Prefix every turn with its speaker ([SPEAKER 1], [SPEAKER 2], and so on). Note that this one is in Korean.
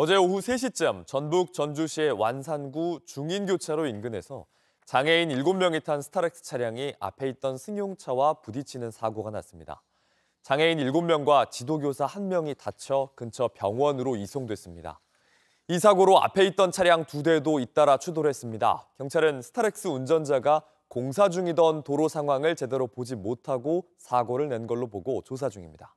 [SPEAKER 1] 어제 오후 3시쯤 전북 전주시의 완산구 중인교차로 인근에서 장애인 7명이 탄 스타렉스 차량이 앞에 있던 승용차와 부딪히는 사고가 났습니다. 장애인 7명과 지도교사 1명이 다쳐 근처 병원으로 이송됐습니다. 이 사고로 앞에 있던 차량 2 대도 잇따라 추돌했습니다. 경찰은 스타렉스 운전자가 공사 중이던 도로 상황을 제대로 보지 못하고 사고를 낸 걸로 보고 조사 중입니다.